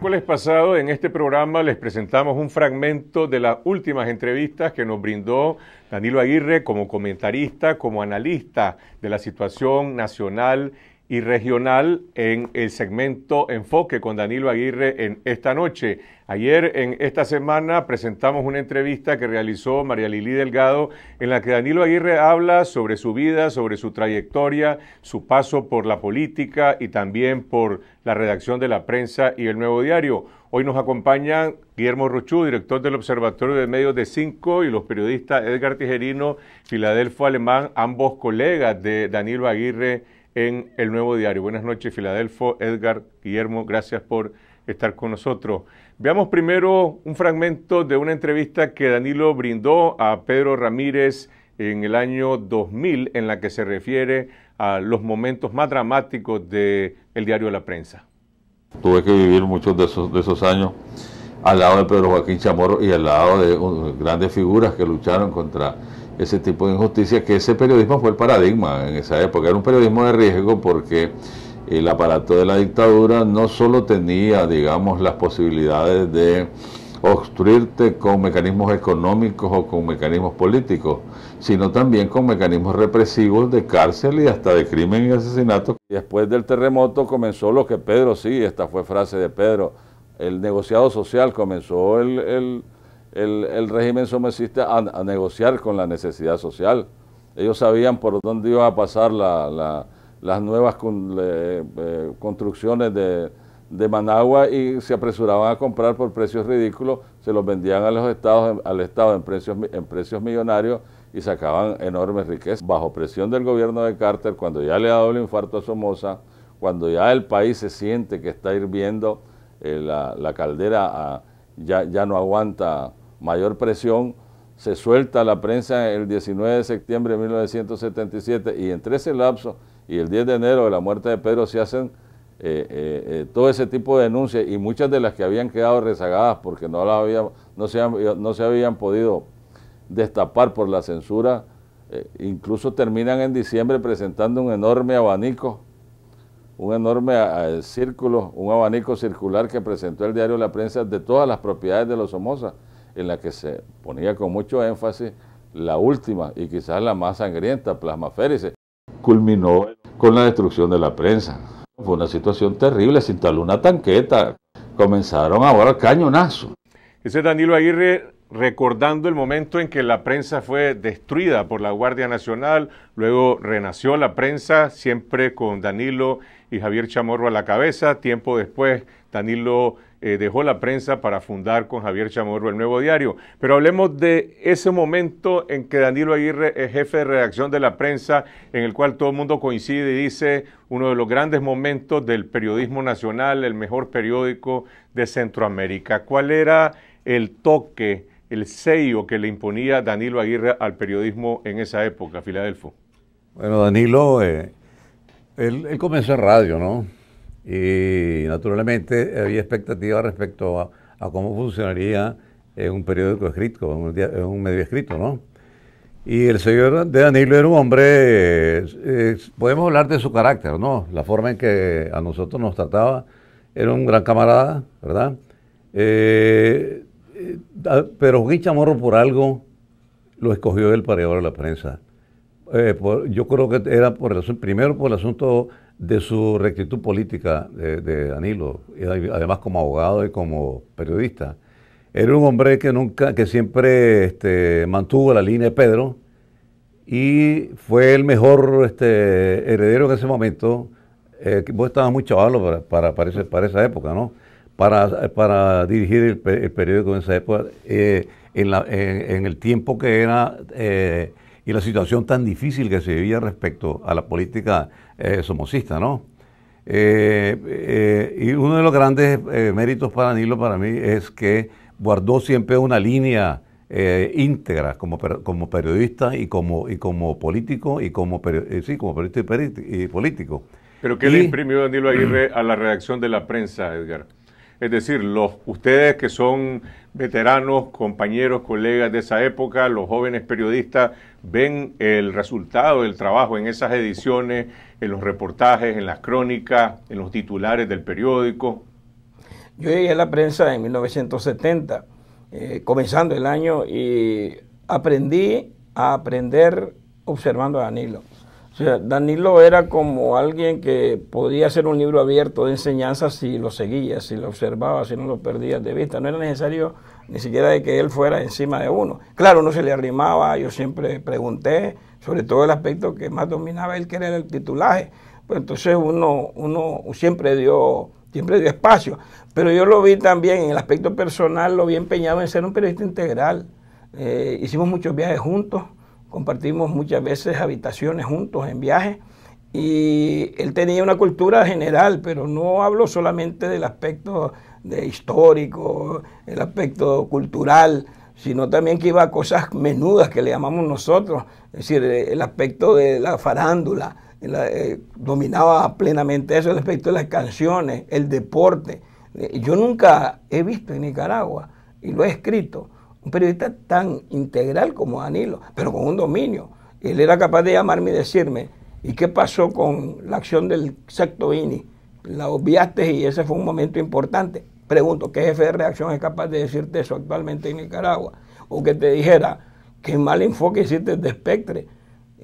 miércoles pasado en este programa les presentamos un fragmento de las últimas entrevistas que nos brindó Danilo Aguirre como comentarista, como analista de la situación nacional y regional en el segmento Enfoque con Danilo Aguirre en esta noche. Ayer en esta semana presentamos una entrevista que realizó María Lili Delgado en la que Danilo Aguirre habla sobre su vida, sobre su trayectoria, su paso por la política y también por la redacción de la prensa y el nuevo diario. Hoy nos acompañan Guillermo Ruchú, director del Observatorio de Medios de Cinco, y los periodistas Edgar Tijerino, Filadelfo Alemán, ambos colegas de Danilo Aguirre en el Nuevo Diario. Buenas noches, Filadelfo, Edgar, Guillermo, gracias por estar con nosotros. Veamos primero un fragmento de una entrevista que Danilo brindó a Pedro Ramírez en el año 2000 en la que se refiere a los momentos más dramáticos del el diario de La Prensa. Tuve que vivir muchos de esos, años al lado de Pedro Joaquín Chamorro y al lado de grandes figuras que lucharon contra ese tipo de injusticia, que ese periodismo fue el paradigma en esa época. Era un periodismo de riesgo porque el aparato de la dictadura no solo tenía, digamos, las posibilidades de obstruirte con mecanismos económicos o con mecanismos políticos, sino también con mecanismos represivos de cárcel y hasta de crimen y asesinato. Después del terremoto comenzó lo que Pedro, sí, esta fue frase de Pedro, el negociado social comenzó el, el el, régimen somocista a, negociar con la necesidad social. Ellos sabían por dónde iba a pasar las nuevas eh, construcciones de, Managua y se apresuraban a comprar por precios ridículos, se los vendían a los estados, al Estado en precios, en precios millonarios y sacaban enormes riquezas. Bajo presión del gobierno de Carter, cuando ya le ha dado el infarto a Somoza, cuando ya el país se siente que está hirviendo, eh, la, caldera ah, ya, ya no aguanta mayor presión, se suelta la prensa el 19 de septiembre de 1977 y entre ese lapso y el 10 de enero de la muerte de Pedro se hacen eh, eh, eh, todo ese tipo de denuncias y muchas de las que habían quedado rezagadas porque no, las había, no, se, no se habían podido destapar por la censura, incluso terminan en diciembre presentando un enorme abanico, un enorme círculo, un abanico circular que presentó el diario La Prensa de todas las propiedades de los Somoza en la que se ponía con mucho énfasis la última y quizás la más sangrienta, Plasmaféresis, culminó con la destrucción de la prensa. Fue una situación terrible, se instaló una tanqueta, comenzaron a ahora cañonazo. Ese Danilo Aguirre recordando el momento en que la prensa fue destruida por la Guardia Nacional, luego renació la prensa, siempre con Danilo y Javier Chamorro a la cabeza, tiempo después Danilo eh, dejó la prensa para fundar con Javier Chamorro el nuevo diario. Pero hablemos de ese momento en que Danilo Aguirre es jefe de redacción de la prensa, en el cual todo el mundo coincide y dice uno de los grandes momentos del periodismo nacional, el mejor periódico de Centroamérica. ¿Cuál era el toque, el sello que le imponía Danilo Aguirre al periodismo en esa época, Filadelfo? Bueno, Danilo, eh, él comenzó en radio, ¿no? y naturalmente había expectativas respecto a, cómo funcionaría un periódico escrito, un, medio escrito, ¿no? Y el señor de Danilo era un hombre, eh, podemos hablar de su carácter, ¿no? La forma en que a nosotros nos trataba, era un gran camarada, ¿verdad? Eh, eh, pero guichamorro por algo lo escogió para llevar de la prensa. yo creo que era por el primero por el asunto de su rectitud política de, Danilo, además como abogado y como periodista. Era un hombre que nunca, que siempre este, mantuvo la línea de Pedro y fue el mejor este, heredero en ese momento. Eh, vos estabas muy chaval para, para, para, esa época, ¿no? Para, para dirigir el, periódico en esa época, eh, en, el tiempo que era eh, y la situación tan difícil que se vivía respecto a la política eh, somocista, ¿no? Eh, eh, y uno de los grandes méritos para Nilo, para mí, es que guardó siempre una línea íntegra como, como periodista y como, y como político y como, sí, como periodista y, político. ¿Pero qué le imprimió Danilo Aguirre a la redacción de la prensa, Edgar? Es decir, los, ustedes que son veteranos, compañeros, colegas de esa época, los jóvenes periodistas, ven el resultado del trabajo en esas ediciones, en los reportajes, en las crónicas, en los titulares del periódico. Yo llegué a la prensa en 1970, eh, comenzando el año, y aprendí a aprender observando a Danilo. Danilo era como alguien que podía hacer un libro abierto de enseñanza si lo seguía, si lo observaba, si no lo perdía de vista. No era necesario ni siquiera de que él fuera encima de uno. Claro, no se le arrimaba, yo siempre pregunté, sobre todo el aspecto que más dominaba él, que era el titulaje. Pues entonces uno, uno siempre dio siempre dio espacio. Pero yo lo vi también en el aspecto personal, lo vi empeñado en ser un periodista integral. Eh, hicimos muchos viajes juntos compartimos muchas veces habitaciones juntos en viajes y él tenía una cultura general, pero no hablo solamente del aspecto de histórico, el aspecto cultural, sino también que iba a cosas menudas que le llamamos nosotros, es decir, el aspecto de la farándula, eh, dominaba plenamente eso, el aspecto de las canciones, el deporte. Yo nunca he visto en Nicaragua, y lo he escrito, un periodista tan integral como Danilo, pero con un dominio. Él era capaz de llamarme y decirme, ¿y qué pasó con la acción del sexto INI? La obviaste y ese fue un momento importante. Pregunto, ¿qué jefe de reacción es capaz de decirte eso actualmente en Nicaragua? O que te dijera, qué mal enfoque hiciste de Spectre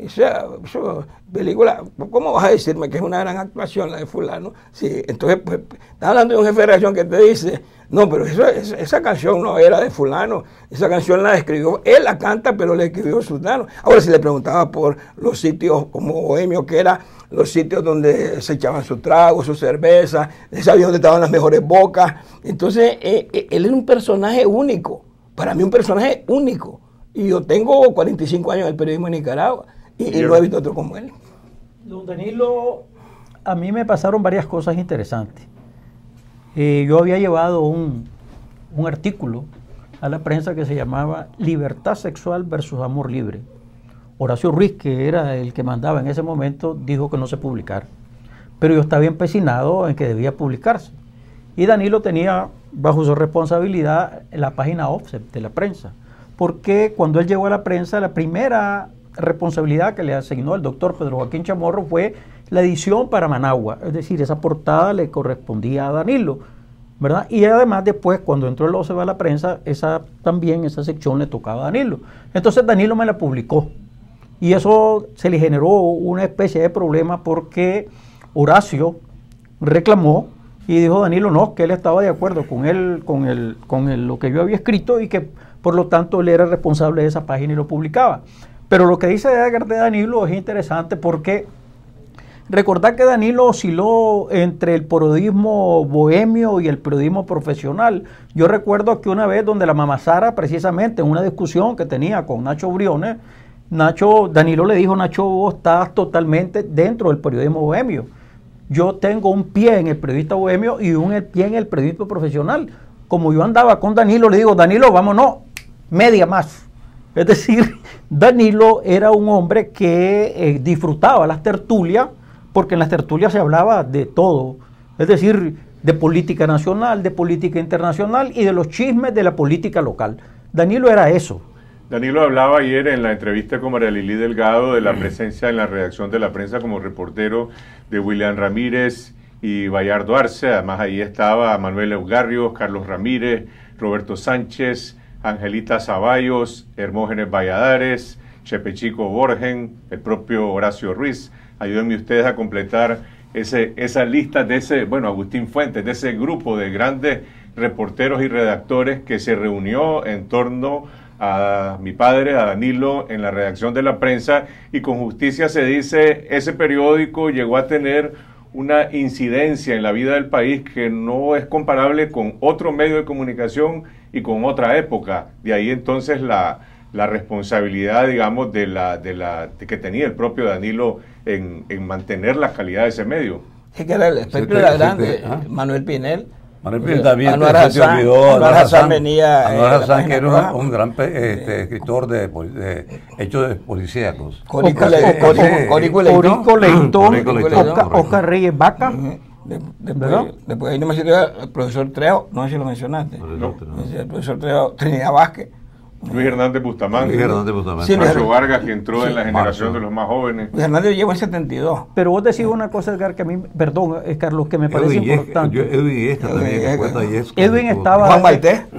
sea sea, película, ¿cómo vas a decirme que es una gran actuación la de fulano? Sí, entonces, pues, estás hablando de un jefe de reacción que te dice, no, pero eso, esa, canción no era de fulano, esa canción la escribió, él la canta, pero la escribió Sultano. Ahora, si le preguntaba por los sitios como Bohemio, que era los sitios donde se echaban su trago, su cerveza, sabía dónde estaban las mejores bocas. Entonces, eh, eh, él era un personaje único, para mí un personaje único. Y yo tengo 45 años en el periodismo en Nicaragua. Y, y visto otro como él. Don Danilo, a mí me pasaron varias cosas interesantes. Eh, yo había llevado un, un artículo a la prensa que se llamaba Libertad sexual versus amor libre. Horacio Ruiz, que era el que mandaba en ese momento, dijo que no se publicara. Pero yo estaba empecinado en que debía publicarse. Y Danilo tenía bajo su responsabilidad la página offset de la prensa. Porque cuando él llegó a la prensa, la primera responsabilidad que le asignó el doctor Pedro Joaquín Chamorro fue la edición para Managua, es decir, esa portada le correspondía a Danilo, ¿verdad? Y además después, cuando entró el óseo a la prensa, esa, también esa sección le tocaba a Danilo. Entonces Danilo me la publicó y eso se le generó una especie de problema porque Horacio reclamó y dijo Danilo no, que él estaba de acuerdo con él, con, el, con lo que yo había escrito y que por lo tanto él era responsable de esa página y lo publicaba. Pero lo que dice Edgar de Danilo es interesante porque recordar que Danilo osciló entre el periodismo bohemio y el periodismo profesional. Yo recuerdo que una vez donde la mamá Sara, precisamente en una discusión que tenía con Nacho Briones, Nacho, Danilo le dijo, Nacho, vos estás totalmente dentro del periodismo bohemio. Yo tengo un pie en el periodista bohemio y un pie en el periodismo profesional. Como yo andaba con Danilo, le digo, Danilo, vámonos, media más. Es decir, Danilo era un hombre que eh, disfrutaba las tertulias, porque en las tertulias se hablaba de todo. Es decir, de política nacional, de política internacional y de los chismes de la política local. Danilo era eso. Danilo hablaba ayer en la entrevista con María Lili Delgado de la presencia en la redacción de la prensa como reportero de William Ramírez y Bayardo Arce. Además, ahí estaba Manuel Eugarrios, Carlos Ramírez, Roberto Sánchez, Angelita Zaballos, Hermógenes Valladares, Chepechico Borgen, el propio Horacio Ruiz. Ayúdenme ustedes a completar ese, esa lista de ese, bueno, Agustín Fuentes, de ese grupo de grandes reporteros y redactores que se reunió en torno a mi padre, a Danilo, en la redacción de la prensa y con justicia se dice, ese periódico llegó a tener una incidencia en la vida del país que no es comparable con otro medio de comunicación y con otra época. De ahí entonces la, la responsabilidad, digamos, de la, de la que tenía el propio Danilo en, en, mantener la calidad de ese medio. Es que era el espectro era grande, ah. Manuel Pinel. Manuel Pinel también Anuar Hassan, olvidó. venía. Eh, que era un, gran este, escritor de, de hechos policíacos. Corico Leitón. Oscar Reyes Vaca. De, después, ahí no me siento el profesor Trejo, no sé si lo mencionaste. El profesor Trejo, Trinidad Vázquez. Luis Hernández Bustamante. Luis Hernández Bustamante. Vargas, que entró en la generación de los más jóvenes. Luis Hernández lleva en 72. Pero vos decís una cosa, Edgar, que a mí, perdón, eh, Carlos, que me parece importante. yo, Edwin también, estaba... Juan Maltés.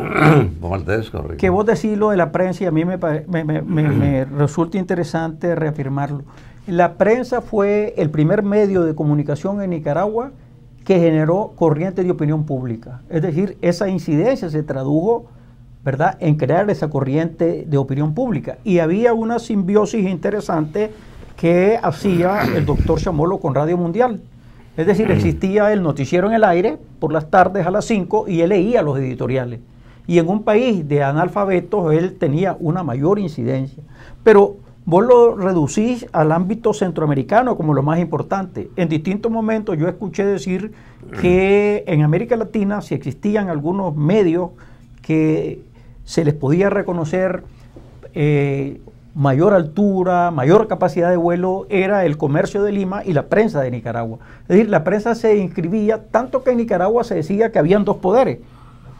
Juan correcto. Que vos decís lo de la prensa y a mí me, me, me, me resulta interesante reafirmarlo. La prensa fue el primer medio de comunicación en Nicaragua que generó corriente de opinión pública. Es decir, esa incidencia se tradujo ¿verdad? en crear esa corriente de opinión pública. Y había una simbiosis interesante que hacía el doctor Chamolo con Radio Mundial. Es decir, existía el noticiero en el aire por las tardes a las 5 y él leía los editoriales. Y en un país de analfabetos él tenía una mayor incidencia. Pero Vos lo reducís al ámbito centroamericano como lo más importante. En distintos momentos yo escuché decir que mm. en América Latina, si existían algunos medios que se les podía reconocer eh, mayor altura, mayor capacidad de vuelo, era el comercio de Lima y la prensa de Nicaragua. Es decir, la prensa se inscribía, tanto que en Nicaragua se decía que habían dos poderes,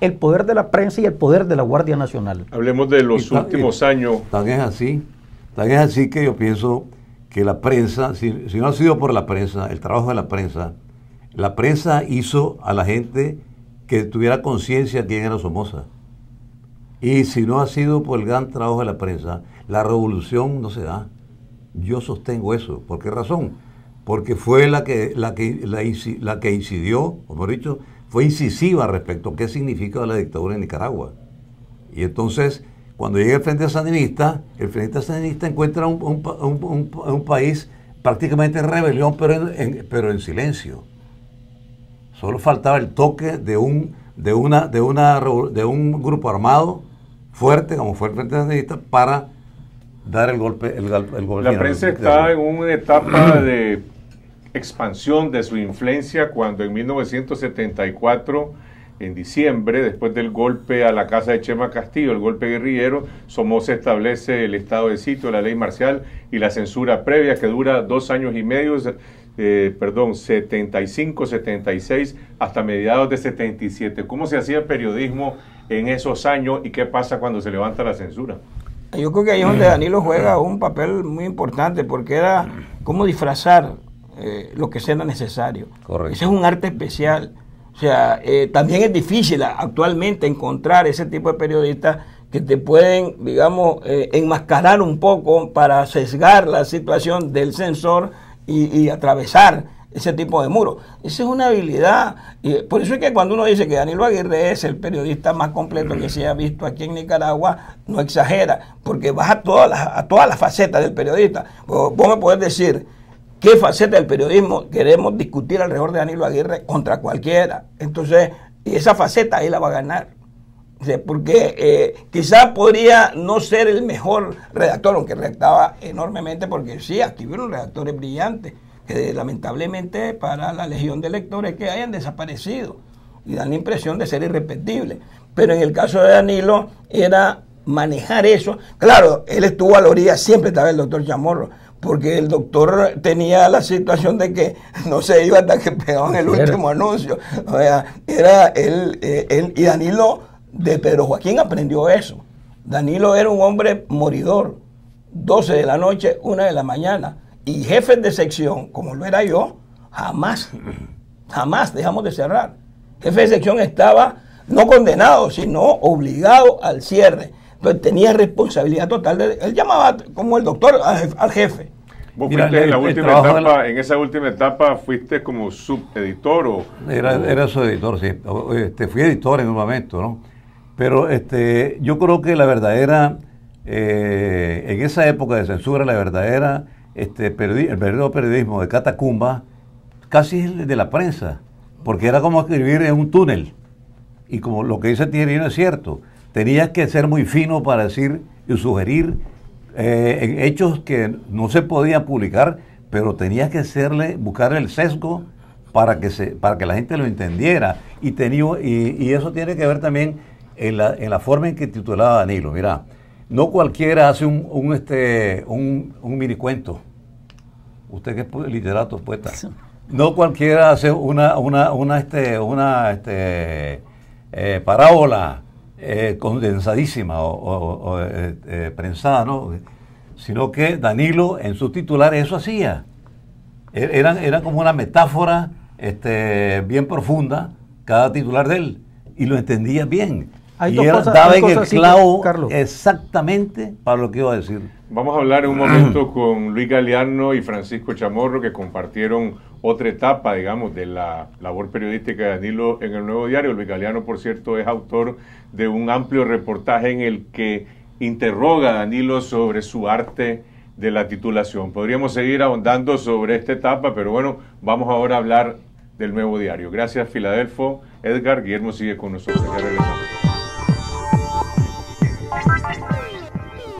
el poder de la prensa y el poder de la Guardia Nacional. Hablemos de los últimos años. Tan es así también es así que yo pienso que la prensa, si, no ha sido por la prensa, el trabajo de la prensa, la prensa hizo a la gente que tuviera conciencia de quién era Somoza. Y si no ha sido por el gran trabajo de la prensa, la revolución no se da. Yo sostengo eso. ¿Por qué razón? Porque fue la que, la que, la, que incidió, como he dicho, fue incisiva respecto a qué significa la dictadura en Nicaragua. Y entonces cuando llega el Frente Sandinista, el Frente Sandinista encuentra un, país prácticamente en rebelión, pero en, pero en silencio. Solo faltaba el toque de un, de una, de una, de un grupo armado fuerte, como fue el Frente Sandinista, para dar el golpe. el golpe la prensa está en una etapa de expansión de su influencia cuando en 1974 en diciembre, después del golpe a la casa de Chema Castillo, el golpe guerrillero, Somoza establece el estado de sitio, la ley marcial y la censura previa que dura dos años y medio, eh, perdón, 75, 76, hasta mediados de 77. ¿Cómo se hacía el periodismo en esos años y qué pasa cuando se levanta la censura? Yo creo que ahí es donde Danilo juega un papel muy importante porque era cómo disfrazar eh, lo que sea necesario. Correcto. Ese es un arte especial o sea, eh, también es difícil actualmente encontrar ese tipo de periodistas que te pueden, digamos, eh, enmascarar un poco para sesgar la situación del censor y, atravesar ese tipo de muro. Esa es una habilidad. Y por eso es que cuando uno dice que Danilo Aguirre es el periodista más completo que se ha visto aquí en Nicaragua, no exagera, porque vas a todas las, a todas las facetas del periodista. Vos me podés decir qué faceta del periodismo queremos discutir alrededor de Danilo Aguirre contra cualquiera. Entonces, y esa faceta ahí la va a ganar. Porque eh, quizás podría no ser el mejor redactor, aunque redactaba enormemente, porque sí, aquí unos redactores brillantes, que lamentablemente para la legión de lectores que hayan desaparecido y dan la impresión de ser irrepetibles. Pero en el caso de Danilo era manejar eso. Claro, él estuvo a la orilla, siempre estaba el doctor Chamorro, porque el doctor tenía la situación de que no se iba hasta que pegaban el último anuncio. O sea, era él, eh, y Danilo, de Pedro Joaquín aprendió eso. Danilo era un hombre moridor, 12 de la noche, 1 de la mañana. Y jefe de sección, como lo era yo, jamás, jamás dejamos de cerrar. Jefe de sección estaba no condenado, sino obligado al cierre. Entonces tenía responsabilidad total. él llamaba como el doctor al jefe. Vos fuiste en, la última etapa, en esa última etapa fuiste como subeditor o... Era, era subeditor, sí. Este, fui editor en un momento, ¿no? Pero este, yo creo que la verdadera, eh, en esa época de censura, la verdadera, este, el verdadero periodismo de Catacumba, casi es de la prensa, porque era como escribir en un túnel. Y como lo que dice tiene no es cierto, tenías que ser muy fino para decir y sugerir eh, hechos que no se podían publicar, pero tenía que hacerle, buscar el sesgo para que, se, para que la gente lo entendiera. Y, y, eso tiene que ver también en la, forma en que titulaba Danilo. Mira, no cualquiera hace un, este, un, mini cuento. Usted que es literato, poeta. No cualquiera hace una, una, una, este, una este, eh, parábola eh, condensadísima o, eh, eh, prensada, Sino que Danilo en sus titulares eso hacía. E, Era como una metáfora este, bien profunda cada titular de él y lo entendía bien y el clavo exactamente para lo que iba a decir. Vamos a hablar en un momento con Luis Galeano y Francisco Chamorro, que compartieron otra etapa, digamos, de la labor periodística de Danilo en el Nuevo Diario. Luis Galeano, por cierto, es autor de un amplio reportaje en el que interroga a Danilo sobre su arte de la titulación. Podríamos seguir ahondando sobre esta etapa, pero bueno, vamos ahora a hablar del Nuevo Diario. Gracias, Filadelfo. Edgar, Guillermo sigue con nosotros.